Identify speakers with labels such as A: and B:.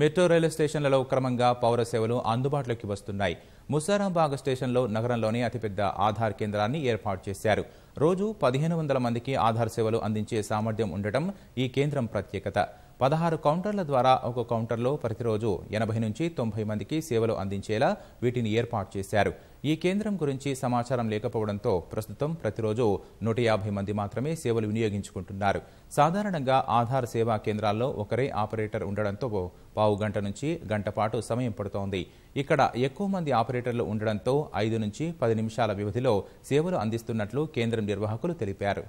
A: metro railway స్టేషన్లలో క్రమంగా పౌర సేవలు అందుబాటులోకి వస్తున్నాయి ముసారాంబాగ్ స్టేషన్లో నగరంలోని అతిపెద్ద ఆధార్ కేంద్రాన్ని ఏర్పాటు చేశారు రోజు పదిహేను వందల మందికి ఆధార్ సేవలు అందించే సామర్థ్యం ఉండటం ఈ కేంద్రం ప్రత్యేకత పదహారు కౌంటర్ల ద్వారా ఒక కౌంటర్లో ప్రతిరోజు ఎనభై నుంచి తొంభై మందికి సేవలు అందించేలా వీటిని ఏర్పాటు చేశారు ఈ కేంద్రం గురించి సమాచారం లేకపోవడంతో ప్రస్తుతం ప్రతిరోజు నూట యాభై మంది మాత్రమే సేవలు వినియోగించుకుంటున్నారు సాధారణంగా ఆధార్ సేవా కేంద్రాల్లో ఒకరే ఆపరేటర్ ఉండడంతో పావు గంట నుంచి గంట పాటు సమయం పడుతోంది ఇక్కడ ఎక్కువ మంది ఆపరేటర్లు ఉండడంతో ఐదు నుంచి పది నిమిషాల వ్యవధిలో సేవలు అందిస్తున్నట్లు కేంద్రం నిర్వాహకులు తెలిపారు